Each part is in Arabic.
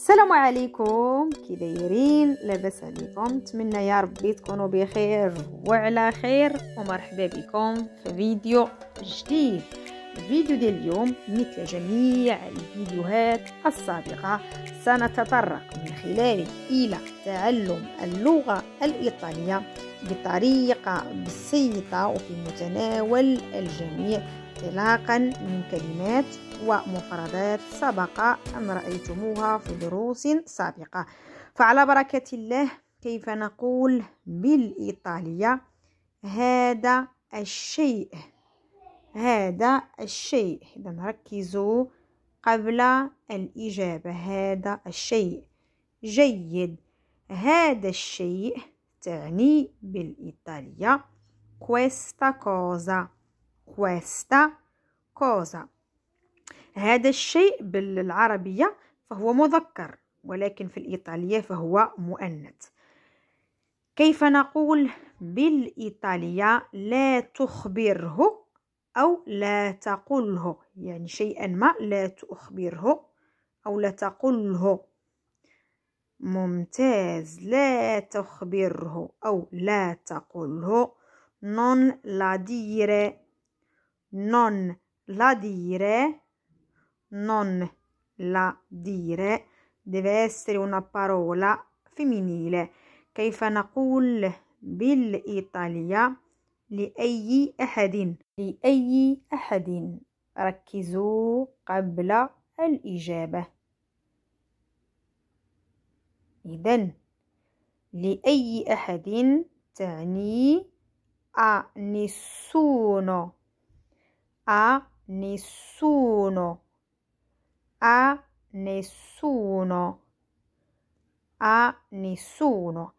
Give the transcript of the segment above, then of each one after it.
السلام عليكم كي دايرين لاباس عليكم نتمنى يا ربي تكونوا بخير وعلى خير ومرحبا بكم في فيديو جديد الفيديو ديال اليوم مثل جميع الفيديوهات السابقة سنتطرق من خلاله إلى تعلم اللغة الإيطالية بطريقة بسيطة وفي متناول الجميع انطلاقا من كلمات ومفردات سبق أن رأيتموها في دروس سابقة فعلى بركة الله كيف نقول بالإيطالية هذا الشيء هذا الشيء إذا ركزوا قبل الإجابة هذا الشيء جيد هذا الشيء تعني بالإيطالية questa cosa questa cosa هذا الشيء بالعربية فهو مذكر ولكن في الإيطالية فهو مؤنث كيف نقول بالإيطالية لا تخبره أو لا تقله يعني شيئا ما لا تخبره أو لا تقله ممتاز لا تخبره أو لا تقله non la dire non la dire non la dire deve essere una parola femminile كيف نقول بالإيطالية لأي أحد لأي أحد ركزوا قبل الإجابة إذا لأي أحد تعني أنسون أنسون أنسون أنسون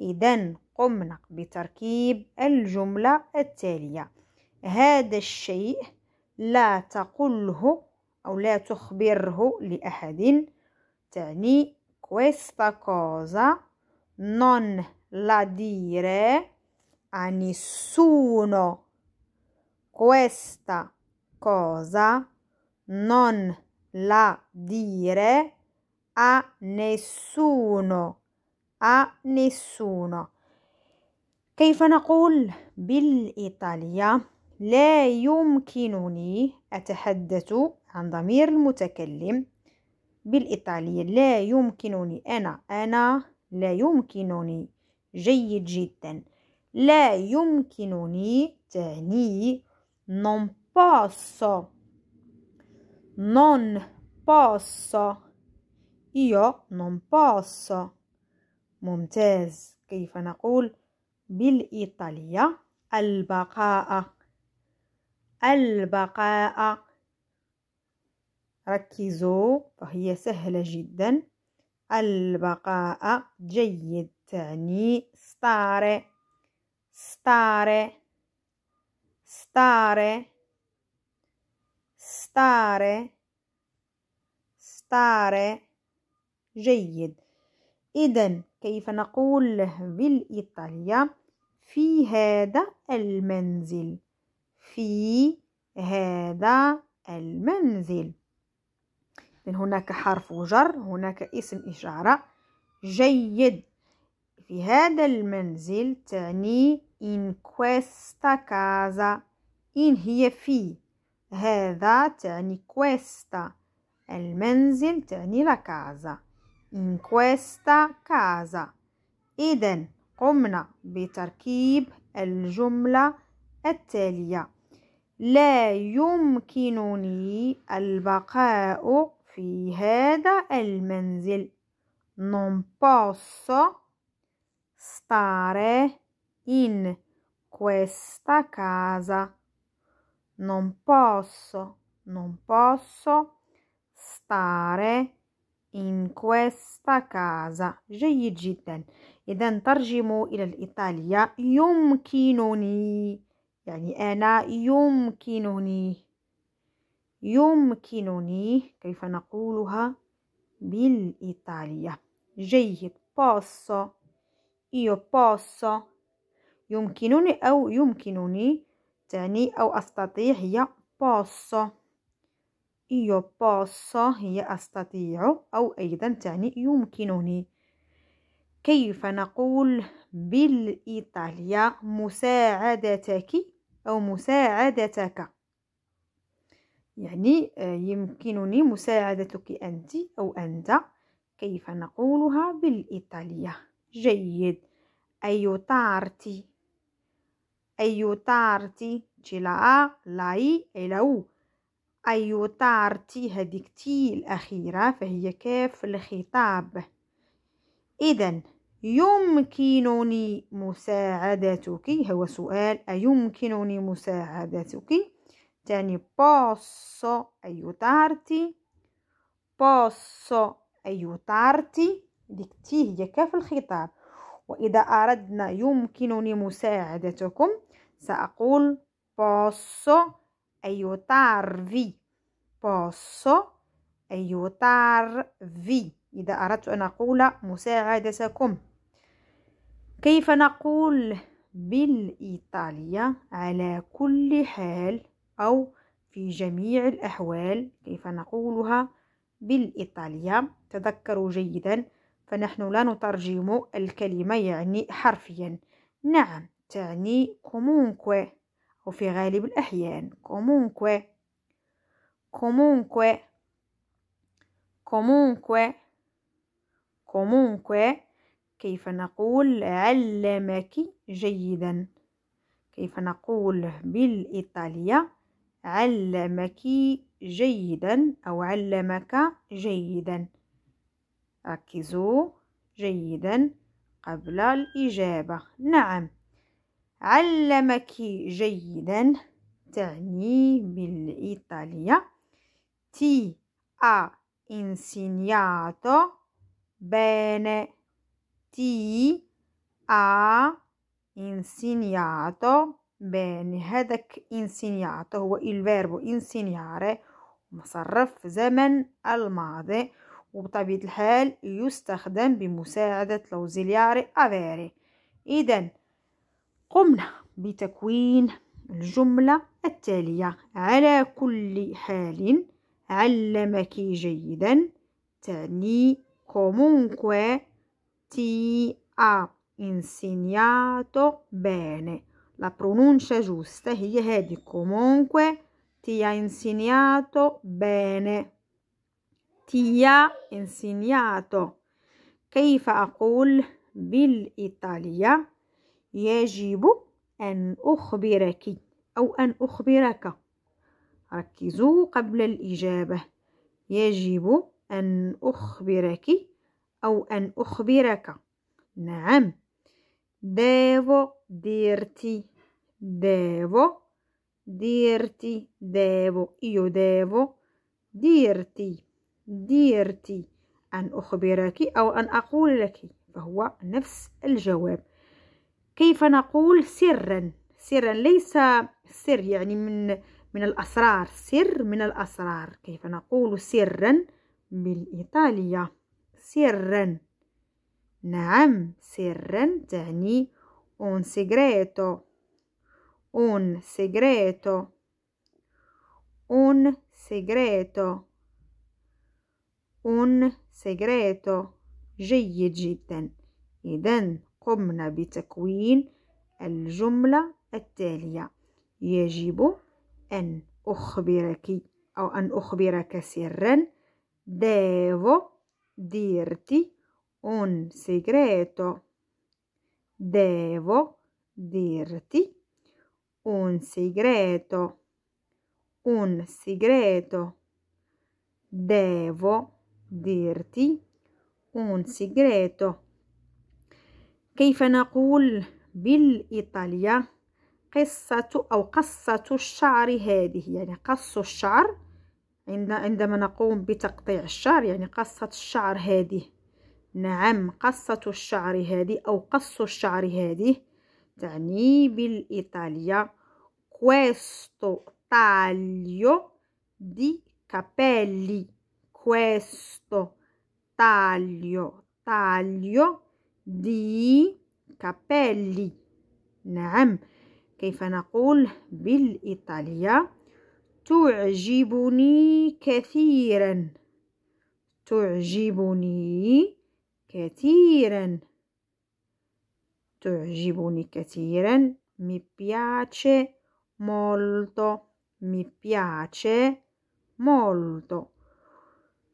إذا قمنا بتركيب الجملة التالية هذا الشيء لا تقله أو لا تخبره لأحد تعني questa cosa non la dire a nessuno questa cosa non la dire a nessuno a nessuno كيف نقول بالإيطالية لا يمكنني أتحدث عن ضمير المتكلم بالإيطالية لا يمكنني أنا أنا لا يمكنني جيد جدا لا يمكنني تعني non posso non posso io non posso ممتاز كيف نقول بالإيطالية البقاء البقاء ركزوا فهي سهلة جدا البقاء جيد تعني stare stare stare stare stare جيد إذا كيف نقول بالإيطالية في هذا المنزل في هذا المنزل هناك حرف جر هناك اسم إشارة جيد في هذا المنزل تعني in questa casa إن هي في هذا تعني questa المنزل تعني la casa in questa casa. Iden إذا قمنا بتركيب الجملة yumkinuni al يمكنني fi في هذا المنزل non posso stare in questa casa non posso non posso stare in questa casa جيد جدا إذا ترجموا إلى الإيطالية يمكنني يعني أنا يمكنني يمكنني كيف نقولها بالإيطالية جيد posso io posso يمكنني أو يمكنني تعني أو أستطيع هي posso io posso هي أستطيع أو أيضا تعني يمكنني كيف نقول بالإيطالية مساعدتك أو مساعدتك يعني آه، يمكنني مساعدتك أنت أو أنت كيف نقولها بالإيطالية جيد ايو تارتي ايو جي لا لاي الو أيو تارتي هذيك تي الأخيرة فهي كاف الخطاب إذا يمكنني مساعدتك هو سؤال أيمكنني مساعدتك تاني posso aiutarti posso aiutarti هذيك تي هي كاف الخطاب وإذا أردنا يمكنني مساعدتكم سأقول posso aiutarvi posso aiutarvi إذا أردت أن أقول مساعدتكم كيف نقول بالإيطالية على كل حال أو في جميع الأحوال كيف نقولها بالإيطالية تذكروا جيدا فنحن لا نترجم الكلمة يعني حرفيا نعم تعني كومونكوي وفي غالب الأحيان كومونكو كومونكو كومونكو كومونكو كيف نقول علمك جيدا كيف نقول بالإيطالية علمك جيدا أو علمك جيدا ركزوا جيدا قبل الإجابة نعم علمك جيدا تعني بالإيطالية تي أ إنسينياتو بين تي أ إنسينياتو بين هذاك إنسينياتو هو الفيربو إنسينياري مصرف زمن الماضي وبطبيعة الحال يستخدم بمساعدة لوزيلياري أفيري إذا قمنا بتكوين الجملة التالية على كل حال علمك جيدا تعني كومونكو تي ا انسينياتو بيني لا برونونشا جوستا هي هادي كومونكو تي ا انسينياتو بيني تي ا انسينياتو كيف اقول بالايطاليه يجب أن أخبرك أو أن أخبرك ركزوا قبل الإجابة يجب أن أخبرك أو أن أخبرك نعم devo ديرتي devo ديرتي devo إيو devo ديرتي ديرتي أن أخبرك أو أن أقول لك فهو نفس الجواب كيف نقول سرا سرا ليس سر يعني من من الأسرار سر من الأسرار كيف نقول سرا بالإيطالية سرا نعم سرا تعني un segreto un segreto un segreto un segreto جيد جدا اذا قمنا بتكوين الجملة التالية يجب أن أخبرك أو أن أخبرك سرا devo dirti un segreto devo dirti un segreto un segreto devo dirti un segreto كيف نقول بالإيطالية قصة أو قصة الشعر هذه يعني قص الشعر عندما نقوم بتقطيع الشعر يعني قصة الشعر هذه نعم قصة الشعر هذه أو قص الشعر هذه تعني بالإيطالية questo taglio di capelli questo taglio taglio دي كابيلي نعم كيف نقول بالإيطالية تعجبني كثيرا تعجبني كثيرا تعجبني كثيرا mi piace molto mi piace molto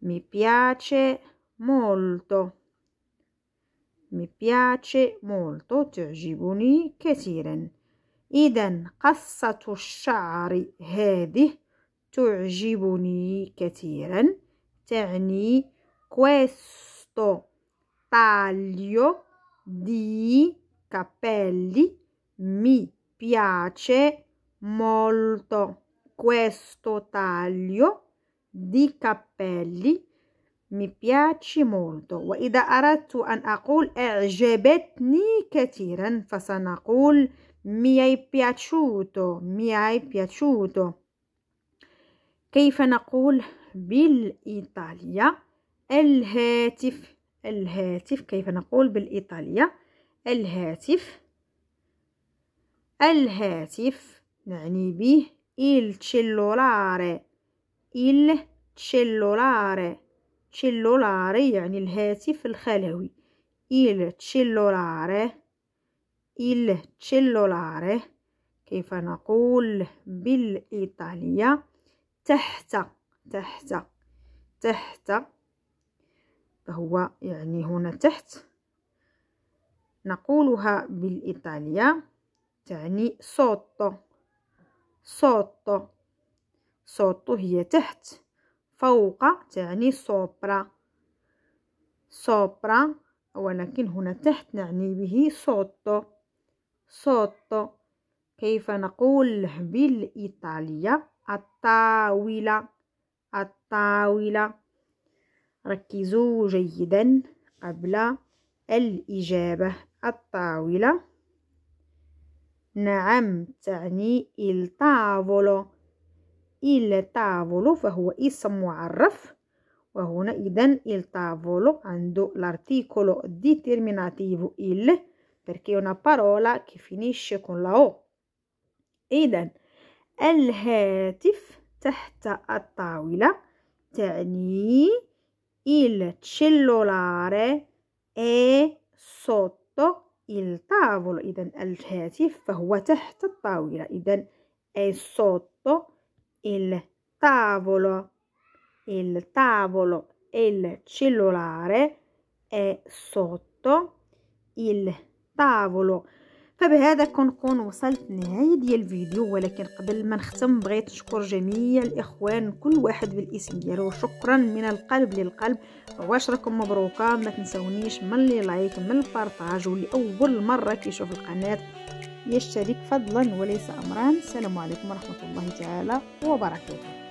mi piace molto mi piace molto تعجبني كثيرا إذا قصة الشعر هذه تعجبني كثيرا تعني questo taglio di capelli mi piace molto questo taglio di capelli مي بياتشي مولدو وإذا أردت أن أقول أعجبتني كثيرا فسنقول مي أي بياتشوتو مي أي بياتشوتو كيف نقول بالإيطالية الهاتف الهاتف كيف نقول بالإيطالية الهاتف الهاتف نعني به il cellulare il cellulare تشيلولاري يعني الهاتف الخلوي il تشيلولاري il تشيلولاري كيف نقول بالإيطالية تحت تحت تحت فهو يعني هنا تحت نقولها بالإيطالية تعني صوت صوت صوت هي تحت فوق تعني سوبرا سوبرا ولكن هنا تحت نعني به صوتو صوتو كيف نقول بالإيطالية الطاولة الطاولة ركزوا جيدا قبل الإجابة الطاولة نعم تعني التافولو il tavolo فهو اسم معرف وهنا إذن il tavolo عنده l'articolo determinativo il perché è una parola che finisce con la O إذن الهاتف تحت الطاولة تعني il cellulare è sotto il tavolo إذن الهاتف فهو تحت الطاولة إذن è sotto il il tavolo, il tavolo e il cellulare è sotto il tavolo فبهذا كنكون وصلت نهاية ديال الفيديو ولكن قبل ما نختم بغيت نشكر جميع الاخوان كل واحد بالاسم ديالو شكرا من القلب للقلب عواشركم مبروكه ما تنسونيش من لي لايك من البارطاج اول مره كيشوف القناه يشترك فضلا وليس أمرا السلام عليكم ورحمة الله تعالى وبركاته